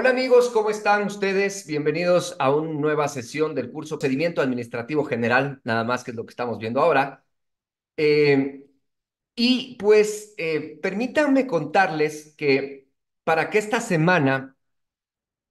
Hola amigos, ¿cómo están ustedes? Bienvenidos a una nueva sesión del curso Procedimiento Administrativo General, nada más que es lo que estamos viendo ahora. Eh, y pues eh, permítanme contarles que para que esta semana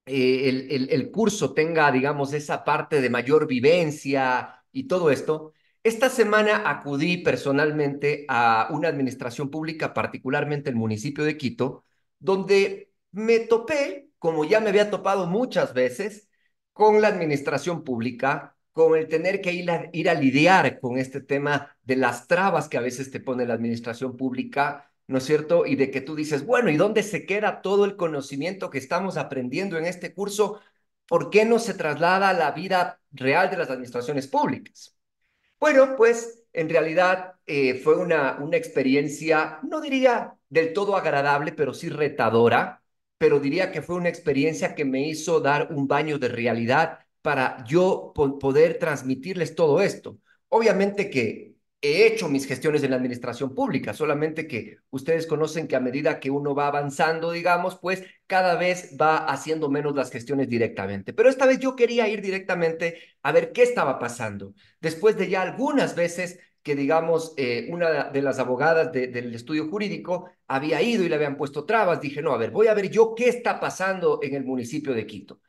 eh, el, el curso tenga, digamos, esa parte de mayor vivencia y todo esto, esta semana acudí personalmente a una administración pública, particularmente el municipio de Quito, donde me topé como ya me había topado muchas veces, con la administración pública, con el tener que ir a, lidiar con este tema de las trabas que a veces te pone la administración pública, ¿no es cierto? Y de que tú dices, bueno, ¿y dónde se queda todo el conocimiento que estamos aprendiendo en este curso? ¿Por qué no se traslada a la vida real de las administraciones públicas? Bueno, pues en realidad eh, fue una, una experiencia, no diría del todo agradable, pero sí retadora, pero diría que fue una experiencia que me hizo dar un baño de realidad para yo poder transmitirles todo esto. Obviamente que he hecho mis gestiones en la administración pública, solamente que ustedes conocen que a medida que uno va avanzando, digamos, pues cada vez va haciendo menos las gestiones directamente. Pero esta vez yo quería ir directamente a ver qué estaba pasando. Después de ya algunas veces que, digamos, eh, una de las abogadas del estudio jurídico había ido y le habían puesto trabas. Dije, no, a ver, voy a ver yo qué está pasando en el municipio de Quito.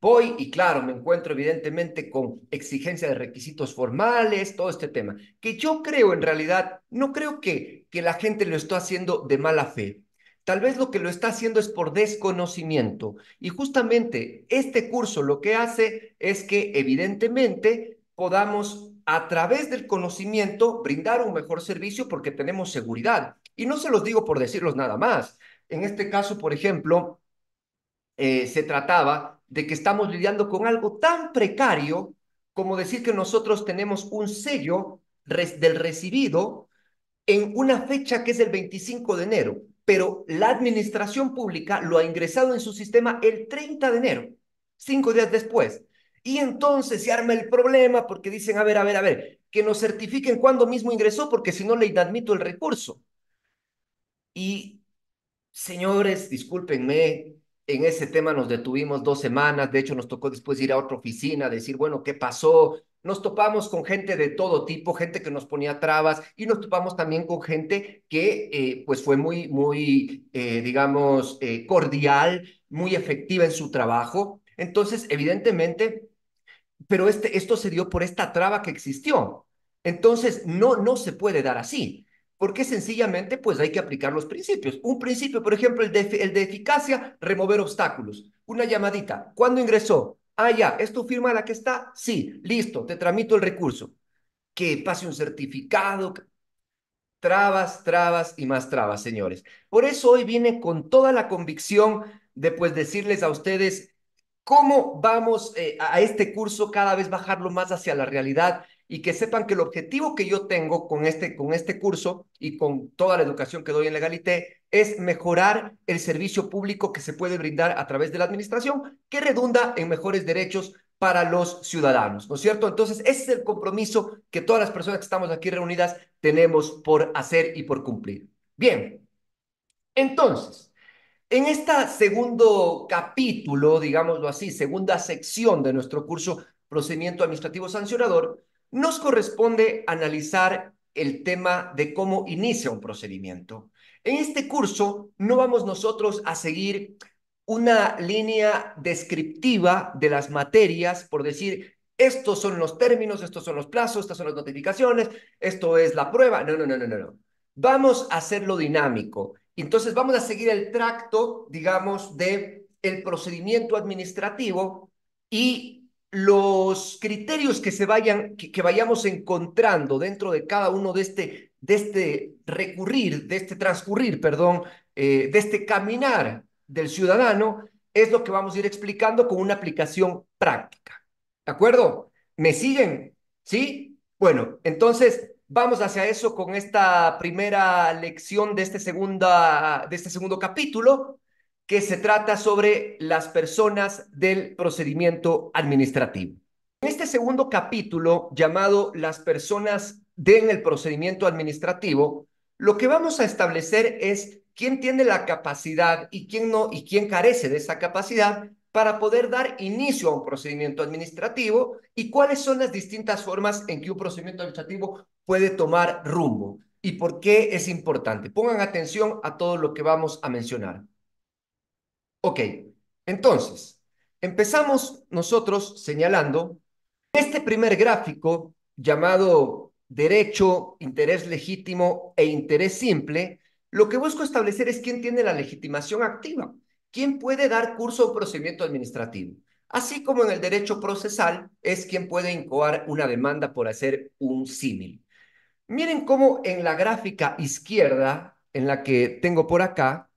Voy y claro, me encuentro evidentemente con exigencia de requisitos formales, todo este tema, que yo creo en realidad, no creo que, que la gente lo está haciendo de mala fe. Tal vez lo que lo está haciendo es por desconocimiento. Y justamente este curso lo que hace es que evidentemente podamos a través del conocimiento brindar un mejor servicio porque tenemos seguridad. Y no se los digo por decirlos nada más. En este caso, por ejemplo, eh, se trataba de que estamos lidiando con algo tan precario como decir que nosotros tenemos un sello del recibido en una fecha que es el 25 de enero, pero la administración pública lo ha ingresado en su sistema el 30 de enero, cinco días después. Y entonces se arma el problema porque dicen, a ver, a ver, a ver, que nos certifiquen cuándo mismo ingresó porque si no le admito el recurso. Y señores, discúlpenme, en ese tema nos detuvimos dos semanas, de hecho nos tocó después ir a otra oficina, decir, bueno, ¿qué pasó? Nos topamos con gente de todo tipo, gente que nos ponía trabas y nos topamos también con gente que eh, pues fue muy, muy, eh, digamos, eh, cordial, muy efectiva en su trabajo. Entonces, evidentemente, pero este, esto se dio por esta traba que existió. Entonces, no, no se puede dar así, porque sencillamente pues hay que aplicar los principios. Un principio, por ejemplo, el de, el de eficacia, remover obstáculos. Una llamadita, ¿cuándo ingresó? Ah, ya, ¿es tu firma la que está? Sí, listo, te tramito el recurso. Que pase un certificado. Trabas, trabas y más trabas, señores. Por eso hoy viene con toda la convicción de pues decirles a ustedes cómo vamos eh, a este curso cada vez bajarlo más hacia la realidad y que sepan que el objetivo que yo tengo con este, con este curso y con toda la educación que doy en Legalité es mejorar el servicio público que se puede brindar a través de la administración, que redunda en mejores derechos para los ciudadanos, ¿no es cierto? Entonces, ese es el compromiso que todas las personas que estamos aquí reunidas tenemos por hacer y por cumplir. Bien, entonces, en este segundo capítulo, digámoslo así, segunda sección de nuestro curso Procedimiento Administrativo Sancionador, nos corresponde analizar el tema de cómo inicia un procedimiento. En este curso no vamos nosotros a seguir una línea descriptiva de las materias, por decir, estos son los términos, estos son los plazos, estas son las notificaciones, esto es la prueba. No, no, no, no, no. Vamos a hacerlo dinámico. Entonces vamos a seguir el tracto, digamos, de el procedimiento administrativo y los criterios que se vayan que, vayamos encontrando dentro de cada uno de este de este recurrir, de este transcurrir, perdón, eh, de este caminar del ciudadano es lo que vamos a ir explicando con una aplicación práctica. ¿De acuerdo? ¿Me siguen? ¿Sí? Bueno, entonces Vamos hacia eso con esta primera lección de este, segunda, de este segundo capítulo, que se trata sobre las personas del procedimiento administrativo. En este segundo capítulo, llamado Las personas del el procedimiento administrativo, lo que vamos a establecer es quién tiene la capacidad y quién no, y quién carece de esa capacidad para poder dar inicio a un procedimiento administrativo y cuáles son las distintas formas en que un procedimiento administrativo puede tomar rumbo y por qué es importante. Pongan atención a todo lo que vamos a mencionar. Ok, entonces, empezamos nosotros señalando este primer gráfico llamado derecho, interés legítimo e interés simple. Lo que busco establecer es quién tiene la legitimación activa. ¿Quién puede dar curso a un procedimiento administrativo? Así como en el derecho procesal es quien puede incoar una demanda por hacer un símil. Miren cómo en la gráfica izquierda, en la que tengo por acá,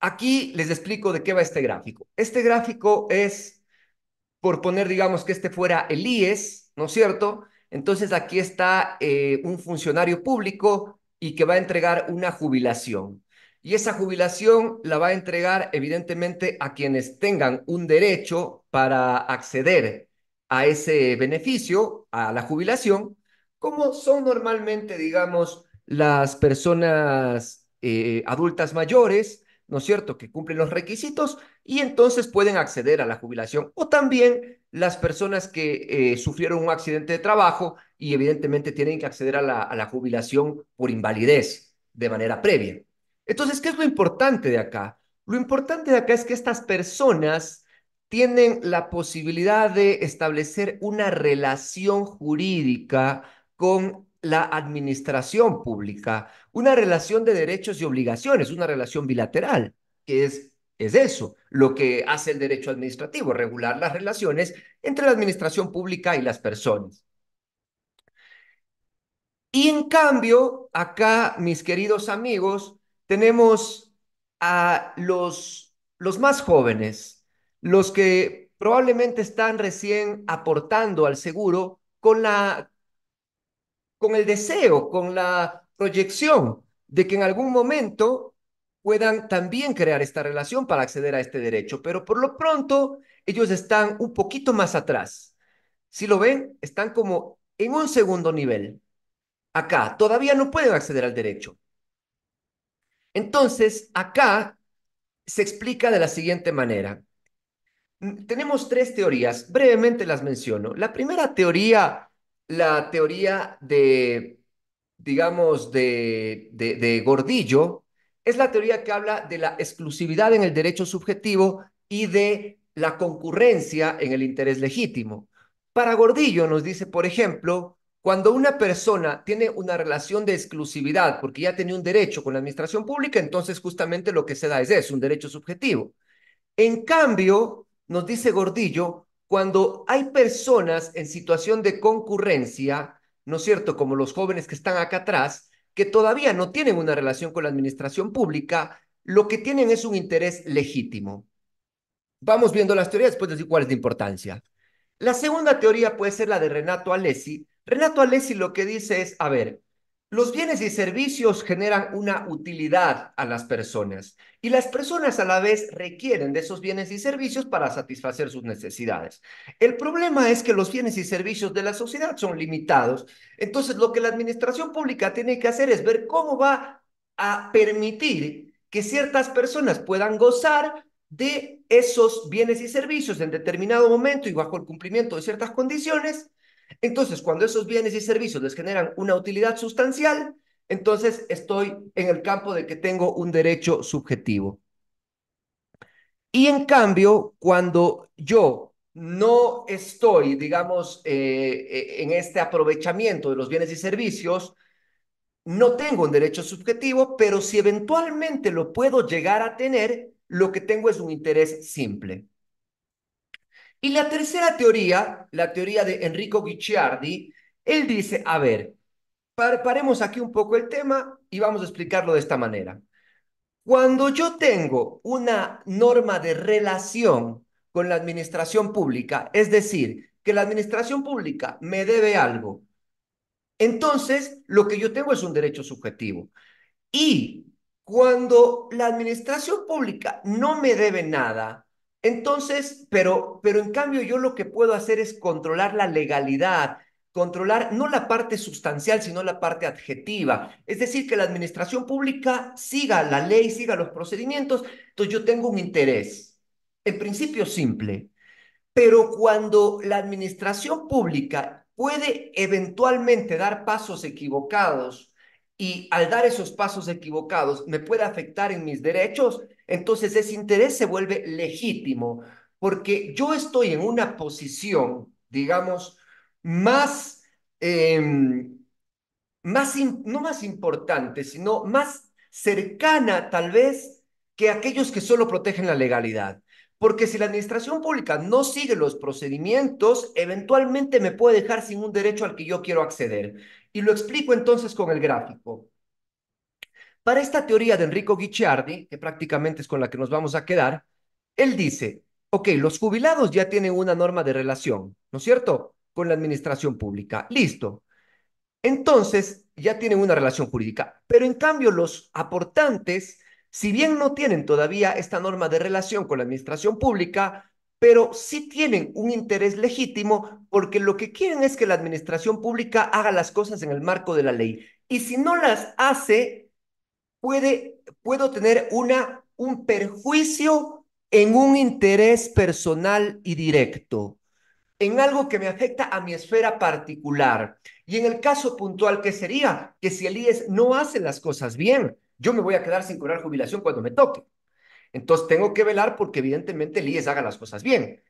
aquí les explico de qué va este gráfico. Este gráfico es, por poner, digamos, que este fuera el IES, ¿no es cierto? Entonces aquí está eh, un funcionario público y que va a entregar una jubilación. Y esa jubilación la va a entregar evidentemente a quienes tengan un derecho para acceder a ese beneficio, a la jubilación, como son normalmente, digamos, las personas eh, adultas mayores, ¿no es cierto?, que cumplen los requisitos y entonces pueden acceder a la jubilación. O también las personas que eh, sufrieron un accidente de trabajo y evidentemente tienen que acceder a la jubilación por invalidez de manera previa. Entonces, ¿qué es lo importante de acá? Lo importante de acá es que estas personas tienen la posibilidad de establecer una relación jurídica con la administración pública, una relación de derechos y obligaciones, una relación bilateral, que es, es eso, lo que hace el derecho administrativo, regular las relaciones entre la administración pública y las personas. Y en cambio, acá, mis queridos amigos, tenemos a los, los más jóvenes, los que probablemente están recién aportando al seguro con, la, con el deseo, con la proyección de que en algún momento puedan también crear esta relación para acceder a este derecho, pero por lo pronto ellos están un poquito más atrás. Si lo ven, están como en un segundo nivel. Acá todavía no pueden acceder al derecho, entonces, acá se explica de la siguiente manera. Mm, tenemos tres teorías, brevemente las menciono. La primera teoría, la teoría de, digamos, de, de, Gordillo, es la teoría que habla de la exclusividad en el derecho subjetivo y de la concurrencia en el interés legítimo. Para Gordillo nos dice, por ejemplo, cuando una persona tiene una relación de exclusividad porque ya tenía un derecho con la administración pública, entonces justamente lo que se da es eso, un derecho subjetivo. En cambio, nos dice Gordillo, cuando hay personas en situación de concurrencia, ¿no es cierto? Como los jóvenes que están acá atrás, que todavía no tienen una relación con la administración pública, lo que tienen es un interés legítimo. Vamos viendo las teorías, después les digo cuál es la importancia. La segunda teoría puede ser la de Renato Alessi, Renato Alessi lo que dice es, a ver, los bienes y servicios generan una utilidad a las personas y las personas a la vez requieren de esos bienes y servicios para satisfacer sus necesidades. El problema es que los bienes y servicios de la sociedad son limitados. Entonces, lo que la administración pública tiene que hacer es ver cómo va a permitir que ciertas personas puedan gozar de esos bienes y servicios en determinado momento y bajo el cumplimiento de ciertas condiciones entonces, cuando esos bienes y servicios les generan una utilidad sustancial, entonces estoy en el campo de que tengo un derecho subjetivo. Y en cambio, cuando yo no estoy, digamos, eh, eh, en este aprovechamiento de los bienes y servicios, no tengo un derecho subjetivo, pero si eventualmente lo puedo llegar a tener, lo que tengo es un interés simple. Y la tercera teoría, la teoría de Enrico Guicciardi, él dice, a ver, paremos aquí un poco el tema y vamos a explicarlo de esta manera. Cuando yo tengo una norma de relación con la administración pública, es decir, que la administración pública me debe algo, entonces lo que yo tengo es un derecho subjetivo. Y cuando la administración pública no me debe nada, entonces, pero, pero en cambio yo lo que puedo hacer es controlar la legalidad, controlar no la parte sustancial, sino la parte adjetiva. Es decir, que la administración pública siga la ley, siga los procedimientos. Entonces yo tengo un interés, en principio simple, pero cuando la administración pública puede eventualmente dar pasos equivocados y al dar esos pasos equivocados me puede afectar en mis derechos, entonces ese interés se vuelve legítimo, porque yo estoy en una posición, digamos, más, em, más no más importante, sino más cercana tal vez que aquellos que solo protegen la legalidad. Porque si la administración pública no sigue los procedimientos, eventualmente me puede dejar sin un derecho al que yo quiero acceder. Y lo explico entonces con el gráfico. Para esta teoría de Enrico Guicciardi, que prácticamente es con la que nos vamos a quedar, él dice, ok, los jubilados ya tienen una norma de relación, ¿no es cierto?, con la administración pública. Listo. Entonces, ya tienen una relación jurídica. Pero en cambio, los aportantes, si bien no tienen todavía esta norma de relación con la administración pública, pero sí tienen un interés legítimo porque lo que quieren es que la administración pública haga las cosas en el marco de la ley. Y si no las hace, puede, puedo tener una, un perjuicio en un interés personal y directo, en algo que me afecta a mi esfera particular. Y en el caso puntual, que sería? Que si el IES no hace las cosas bien, yo me voy a quedar sin cobrar jubilación cuando me toque. Entonces tengo que velar porque evidentemente el IES haga las cosas bien.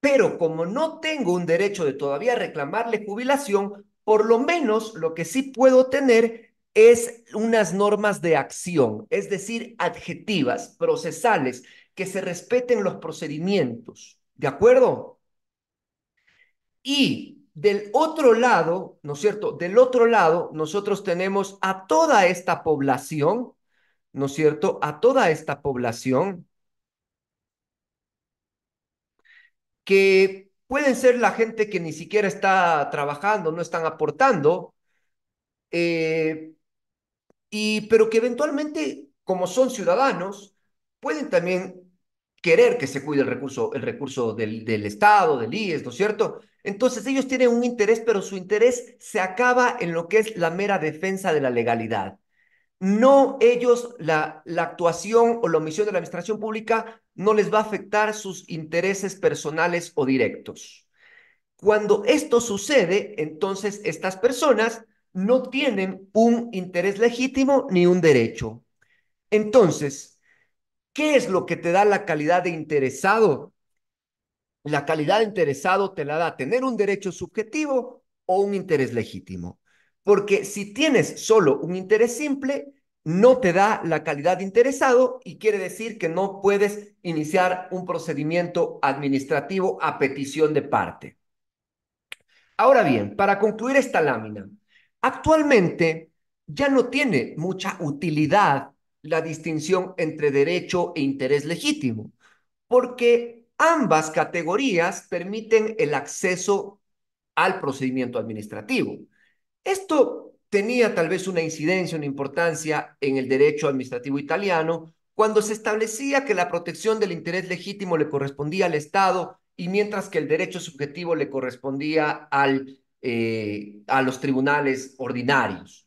Pero como no tengo un derecho de todavía reclamarle jubilación, por lo menos lo que sí puedo tener es unas normas de acción, es decir, adjetivas, procesales, que se respeten los procedimientos. ¿De acuerdo? Y del otro lado, ¿no es cierto? Del otro lado, nosotros tenemos a toda esta población ¿no es cierto?, a toda esta población que pueden ser la gente que ni siquiera está trabajando, no están aportando, eh, y, pero que eventualmente, como son ciudadanos, pueden también querer que se cuide el recurso, el recurso del, del Estado, del IES, ¿no es cierto? Entonces ellos tienen un interés, pero su interés se acaba en lo que es la mera defensa de la legalidad no ellos, la, actuación o la omisión de la administración pública no les va a afectar sus intereses personales o directos. Cuando esto sucede, entonces estas personas no tienen un interés legítimo ni un derecho. Entonces, ¿qué es lo que te da la calidad de interesado? La calidad de interesado te la da tener un derecho subjetivo o un interés legítimo. Porque si tienes solo un interés simple, no te da la calidad de interesado y quiere decir que no puedes iniciar un procedimiento administrativo a petición de parte. Ahora bien, para concluir esta lámina, actualmente ya no tiene mucha utilidad la distinción entre derecho e interés legítimo, porque ambas categorías permiten el acceso al procedimiento administrativo. Esto tenía tal vez una incidencia, una importancia en el derecho administrativo italiano, cuando se establecía que la protección del interés legítimo le correspondía al Estado y mientras que el derecho subjetivo le correspondía al, eh, a los tribunales ordinarios.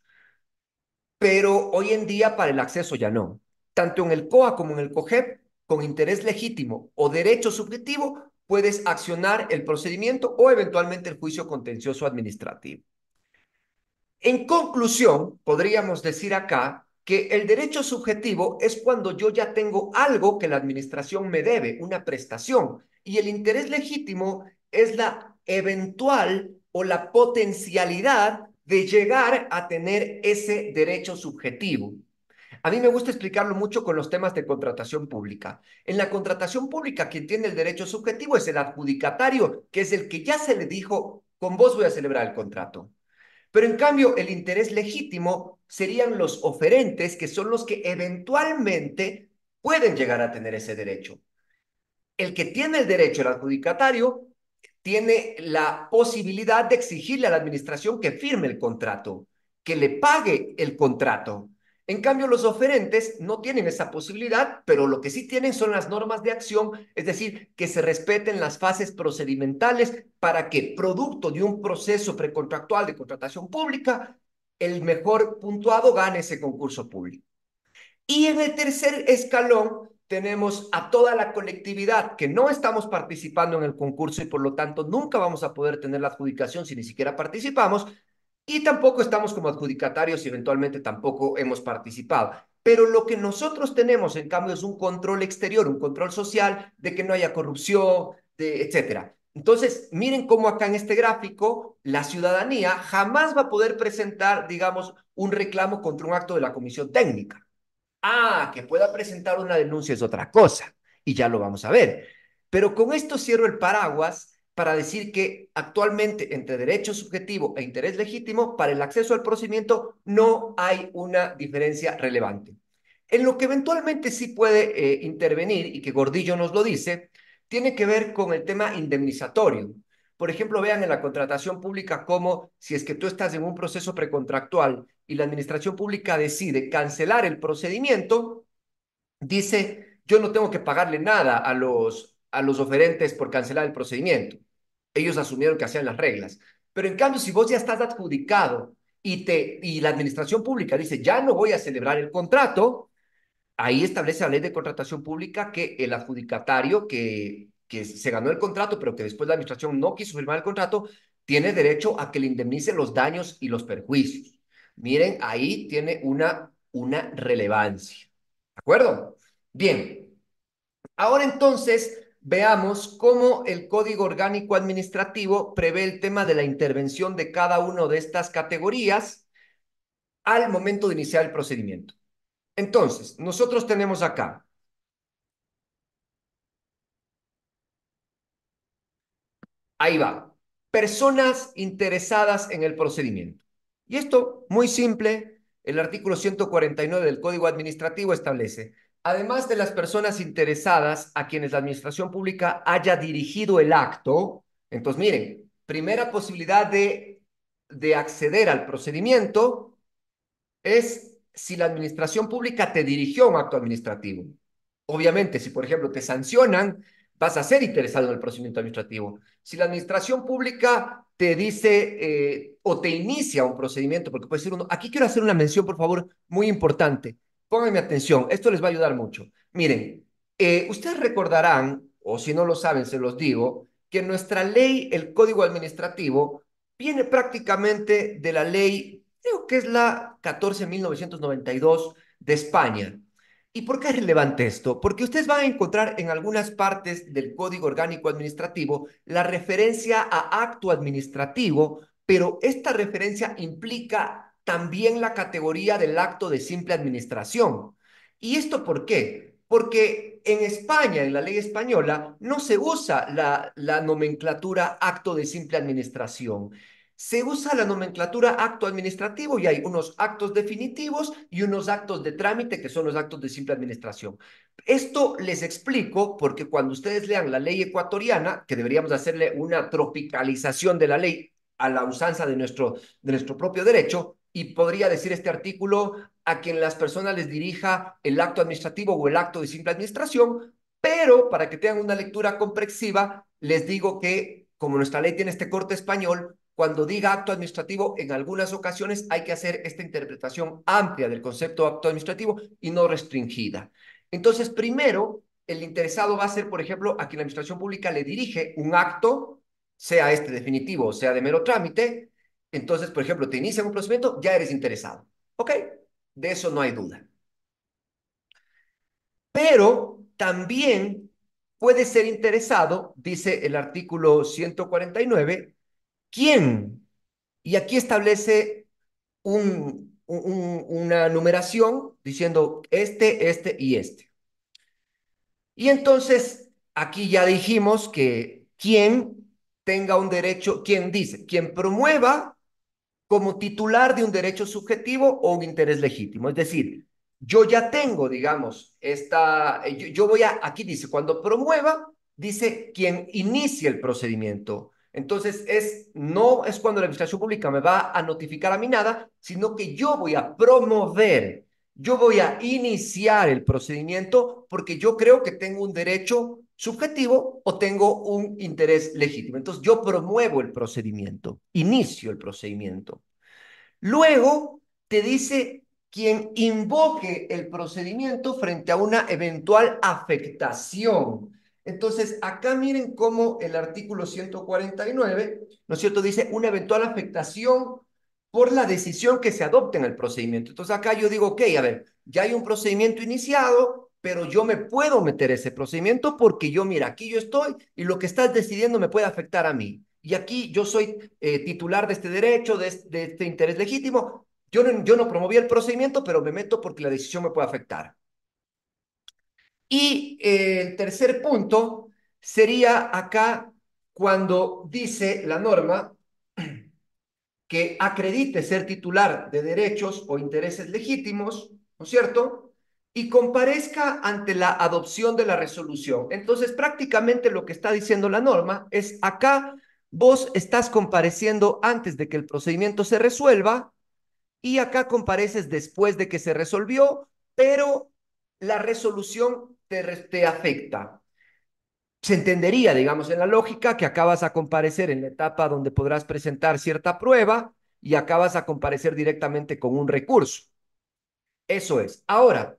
Pero hoy en día para el acceso ya no. Tanto en el COA como en el COGEP, con interés legítimo o derecho subjetivo, puedes accionar el procedimiento o eventualmente el juicio contencioso administrativo. En conclusión, podríamos decir acá que el derecho subjetivo es cuando yo ya tengo algo que la administración me debe, una prestación, y el interés legítimo es la eventual o la potencialidad de llegar a tener ese derecho subjetivo. A mí me gusta explicarlo mucho con los temas de contratación pública. En la contratación pública, quien tiene el derecho subjetivo es el adjudicatario, que es el que ya se le dijo, con vos voy a celebrar el contrato. Pero en cambio, el interés legítimo serían los oferentes, que son los que eventualmente pueden llegar a tener ese derecho. El que tiene el derecho, el adjudicatario, tiene la posibilidad de exigirle a la administración que firme el contrato, que le pague el contrato, en cambio, los oferentes no tienen esa posibilidad, pero lo que sí tienen son las normas de acción, es decir, que se respeten las fases procedimentales para que, producto de un proceso precontractual de contratación pública, el mejor puntuado gane ese concurso público. Y en el tercer escalón tenemos a toda la colectividad que no estamos participando en el concurso y por lo tanto nunca vamos a poder tener la adjudicación si ni siquiera participamos, y tampoco estamos como adjudicatarios y eventualmente tampoco hemos participado. Pero lo que nosotros tenemos, en cambio, es un control exterior, un control social de que no haya corrupción, de, etcétera. Entonces, miren cómo acá en este gráfico, la ciudadanía jamás va a poder presentar, digamos, un reclamo contra un acto de la comisión técnica. Ah, que pueda presentar una denuncia es otra cosa, y ya lo vamos a ver. Pero con esto cierro el paraguas para decir que actualmente entre derecho subjetivo e interés legítimo, para el acceso al procedimiento no hay una diferencia relevante. En lo que eventualmente sí puede eh, intervenir, y que Gordillo nos lo dice, tiene que ver con el tema indemnizatorio. Por ejemplo, vean en la contratación pública cómo si es que tú estás en un proceso precontractual y la administración pública decide cancelar el procedimiento, dice, yo no tengo que pagarle nada a los, a los oferentes por cancelar el procedimiento ellos asumieron que hacían las reglas. Pero en cambio, si vos ya estás adjudicado y, te, y la administración pública dice, ya no voy a celebrar el contrato, ahí establece la ley de contratación pública que el adjudicatario que, que se ganó el contrato, pero que después la administración no quiso firmar el contrato, tiene derecho a que le indemnice los daños y los perjuicios. Miren, ahí tiene una, una relevancia. ¿De acuerdo? Bien. Ahora entonces, veamos cómo el Código Orgánico Administrativo prevé el tema de la intervención de cada una de estas categorías al momento de iniciar el procedimiento. Entonces, nosotros tenemos acá Ahí va. Personas interesadas en el procedimiento. Y esto, muy simple, el artículo 149 del Código Administrativo establece además de las personas interesadas a quienes la administración pública haya dirigido el acto, entonces miren, primera posibilidad de, de acceder al procedimiento es si la administración pública te dirigió un acto administrativo. Obviamente, si por ejemplo te sancionan, vas a ser interesado en el procedimiento administrativo. Si la administración pública te dice eh, o te inicia un procedimiento, porque puede ser uno, aquí quiero hacer una mención, por favor, muy importante. Pónganme atención, esto les va a ayudar mucho. Miren, eh, ustedes recordarán, o si no lo saben, se los digo, que nuestra ley, el Código Administrativo, viene prácticamente de la ley, creo que es la 14.992 de España. ¿Y por qué es relevante esto? Porque ustedes van a encontrar en algunas partes del Código Orgánico Administrativo la referencia a acto administrativo, pero esta referencia implica también la categoría del acto de simple administración. ¿Y esto por qué? Porque en España, en la ley española, no se usa la, la nomenclatura acto de simple administración. Se usa la nomenclatura acto administrativo y hay unos actos definitivos y unos actos de trámite que son los actos de simple administración. Esto les explico porque cuando ustedes lean la ley ecuatoriana, que deberíamos hacerle una tropicalización de la ley a la usanza de nuestro, de nuestro propio derecho, y podría decir este artículo a quien las personas les dirija el acto administrativo o el acto de simple administración, pero para que tengan una lectura comprensiva, les digo que como nuestra ley tiene este corte español, cuando diga acto administrativo, en algunas ocasiones hay que hacer esta interpretación amplia del concepto de acto administrativo y no restringida. Entonces, primero, el interesado va a ser, por ejemplo, a quien la administración pública le dirige un acto, sea este definitivo o sea de mero trámite, entonces, por ejemplo, te inician un procedimiento, ya eres interesado. ¿Ok? De eso no hay duda. Pero también puede ser interesado, dice el artículo 149, ¿quién? Y aquí establece una numeración diciendo este, este y este. Y entonces, aquí ya dijimos que quien tenga un derecho, quien dice, quien promueva como titular de un derecho subjetivo o un interés legítimo. Es decir, yo ya tengo, digamos, esta, eh, yo, voy a, aquí dice, cuando promueva, dice quien inicie el procedimiento. Entonces, es, no es cuando la administración pública me va a notificar a mí nada, sino que yo voy a promover, yo voy a iniciar el procedimiento porque yo creo que tengo un derecho subjetivo o tengo un interés legítimo. Entonces yo promuevo el procedimiento, inicio el procedimiento. Luego te dice quien invoque el procedimiento frente a una eventual afectación. Entonces, acá miren cómo el artículo 149, ¿no es cierto?, dice una eventual afectación por la decisión que se adopte en el procedimiento. Entonces, acá yo digo, ok, a ver, ya hay un procedimiento iniciado, pero yo me puedo meter ese procedimiento porque yo, mira, aquí yo estoy y lo que estás decidiendo me puede afectar a mí. Y aquí yo soy eh, titular de este derecho, de, este interés legítimo. Yo no, yo no el procedimiento, pero me meto porque la decisión me puede afectar. Y eh, el tercer punto sería acá cuando dice la norma que acredite ser titular de derechos o intereses legítimos, ¿no es cierto? y comparezca ante la adopción de la resolución. Entonces, prácticamente lo que está diciendo la norma es acá vos estás compareciendo antes de que el procedimiento se resuelva y acá compareces después de que se resolvió, pero la resolución te, te afecta. Se entendería, digamos, en la lógica que acabas a comparecer en la etapa donde podrás presentar cierta prueba y acabas a comparecer directamente con un recurso. Eso es. Ahora,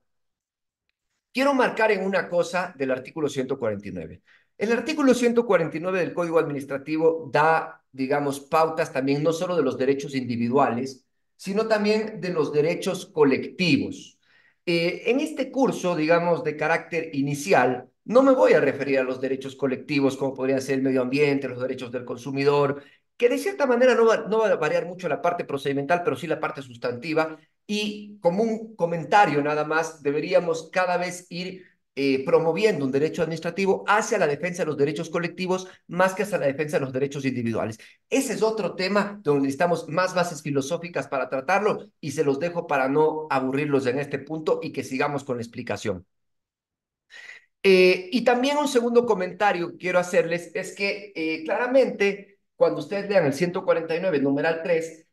Quiero marcar en una cosa del artículo 149. El artículo 149 del Código Administrativo da, digamos, pautas también no solo de los derechos individuales, sino también de los derechos colectivos. Eh, en este curso, digamos, de carácter inicial, no me voy a referir a los derechos colectivos como podría ser el medio ambiente, los derechos del consumidor, que de cierta manera no va a variar mucho la parte procedimental, pero sí la parte sustantiva, y como un comentario nada más, deberíamos cada vez ir eh, promoviendo un derecho administrativo hacia la defensa de los derechos colectivos más que hacia la defensa de los derechos individuales. Ese es otro tema donde necesitamos más bases filosóficas para tratarlo y se los dejo para no aburrirlos en este punto y que sigamos con la explicación. Eh, y también un segundo comentario que quiero hacerles es que eh, claramente cuando ustedes lean el 149, numeral 3,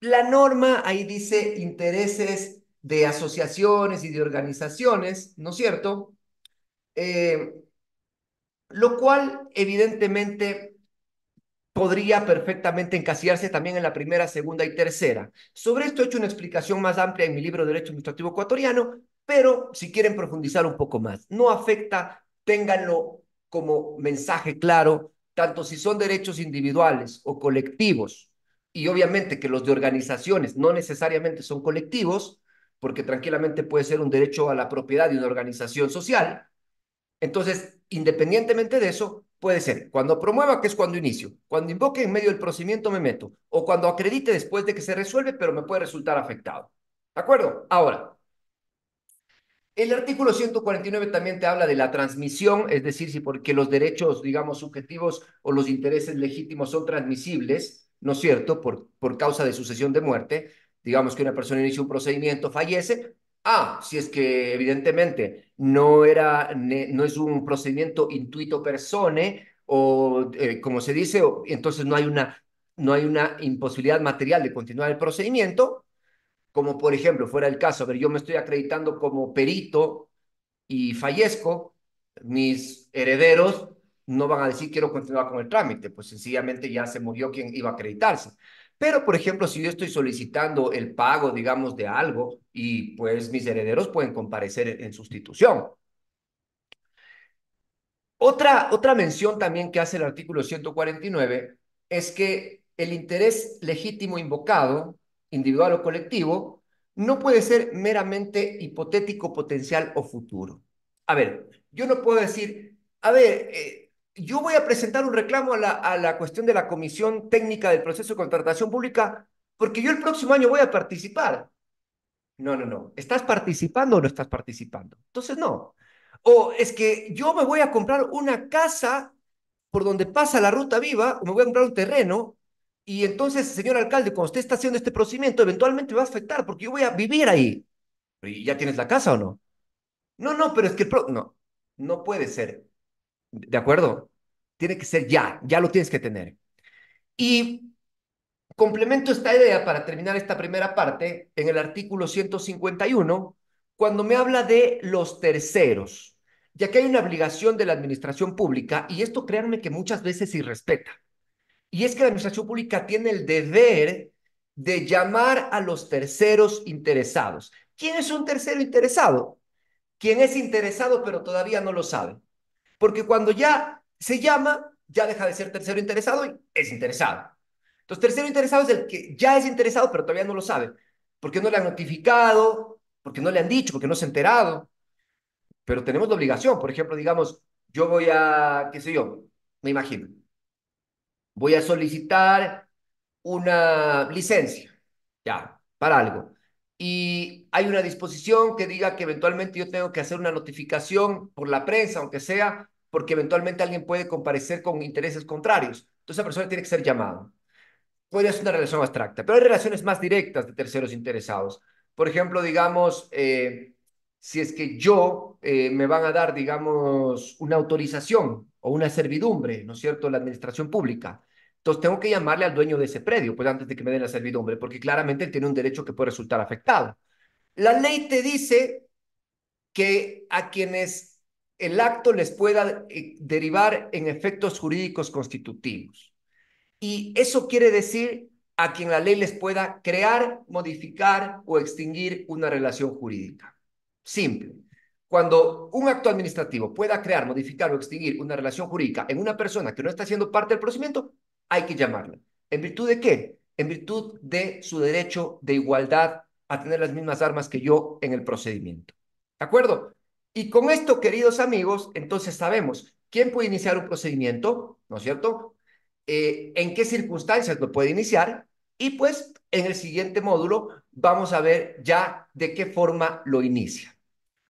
la norma ahí dice intereses de asociaciones y de organizaciones, ¿no es cierto? Eh, lo cual evidentemente podría perfectamente encasillarse también en la primera, segunda y tercera. Sobre esto he hecho una explicación más amplia en mi libro Derecho Administrativo Ecuatoriano, pero si quieren profundizar un poco más, no afecta, ténganlo como mensaje claro, tanto si son derechos individuales o colectivos y obviamente que los de organizaciones no necesariamente son colectivos, porque tranquilamente puede ser un derecho a la propiedad de una organización social. Entonces, independientemente de eso, puede ser cuando promueva, que es cuando inicio, cuando invoque en medio del procedimiento me meto, o cuando acredite después de que se resuelve, pero me puede resultar afectado. ¿De acuerdo? Ahora, el artículo 149 también te habla de la transmisión, es decir, si porque los derechos, digamos, subjetivos o los intereses legítimos son transmisibles, ¿no es cierto?, por, por causa de sucesión de muerte, digamos que una persona inicia un procedimiento, fallece, ah, si es que evidentemente no, era, no es un procedimiento intuito persone, o eh, como se dice, entonces no hay, una, no hay una imposibilidad material de continuar el procedimiento, como por ejemplo fuera el caso, a ver, yo me estoy acreditando como perito y fallezco, mis herederos no van a decir quiero continuar con el trámite, pues sencillamente ya se murió quien iba a acreditarse. Pero, por ejemplo, si yo estoy solicitando el pago, digamos, de algo y pues mis herederos pueden comparecer en, sustitución. Otra, otra mención también que hace el artículo 149 es que el interés legítimo invocado, individual o colectivo, no puede ser meramente hipotético, potencial o futuro. A ver, yo no puedo decir, a ver, eh, yo voy a presentar un reclamo a la, cuestión de la Comisión Técnica del Proceso de Contratación Pública porque yo el próximo año voy a participar. No, no, no. ¿Estás participando o no estás participando? Entonces, no. O es que yo me voy a comprar una casa por donde pasa la ruta viva, o me voy a comprar un terreno, y entonces, señor alcalde, cuando usted está haciendo este procedimiento, eventualmente me va a afectar porque yo voy a vivir ahí. ¿Y ya tienes la casa o no? No, no, pero es que no, no puede ser. ¿De acuerdo? Tiene que ser ya, ya lo tienes que tener. Y complemento esta idea para terminar esta primera parte en el artículo 151, cuando me habla de los terceros, ya que hay una obligación de la administración pública, y esto créanme que muchas veces se irrespeta, y es que la administración pública tiene el deber de llamar a los terceros interesados. ¿Quién es un tercero interesado? ¿quién es interesado pero todavía no lo sabe. Porque cuando ya se llama, ya deja de ser tercero interesado y es interesado. Entonces, tercero interesado es el que ya es interesado, pero todavía no lo sabe. Porque no le han notificado, porque no le han dicho, porque no se ha enterado. Pero tenemos la obligación. Por ejemplo, digamos, yo voy a, qué sé yo, me imagino, voy a solicitar una licencia, ya, para algo y hay una disposición que diga que eventualmente yo tengo que hacer una notificación por la prensa, aunque sea, porque eventualmente alguien puede comparecer con intereses contrarios. Entonces, esa persona tiene que ser llamada. puede ser una relación abstracta, pero hay relaciones más directas de terceros interesados. Por ejemplo, digamos, eh, si es que yo eh, me van a dar, digamos, una autorización o una servidumbre, ¿no es cierto?, la administración pública. Entonces tengo que llamarle al dueño de ese predio, pues antes de que me den la servidumbre, porque claramente él tiene un derecho que puede resultar afectado. La ley te dice que a quienes el acto les pueda eh, derivar en efectos jurídicos constitutivos. Y eso quiere decir a quien la ley les pueda crear, modificar o extinguir una relación jurídica. Simple. Cuando un acto administrativo pueda crear, modificar o extinguir una relación jurídica en una persona que no está siendo parte del procedimiento, hay que llamarla. ¿En virtud de qué? En virtud de su derecho de igualdad a tener las mismas armas que yo en el procedimiento. ¿De acuerdo? Y con esto, queridos amigos, entonces sabemos quién puede iniciar un procedimiento, ¿no es cierto? Eh, en qué circunstancias lo puede iniciar y pues en el siguiente módulo vamos a ver ya de qué forma lo inicia.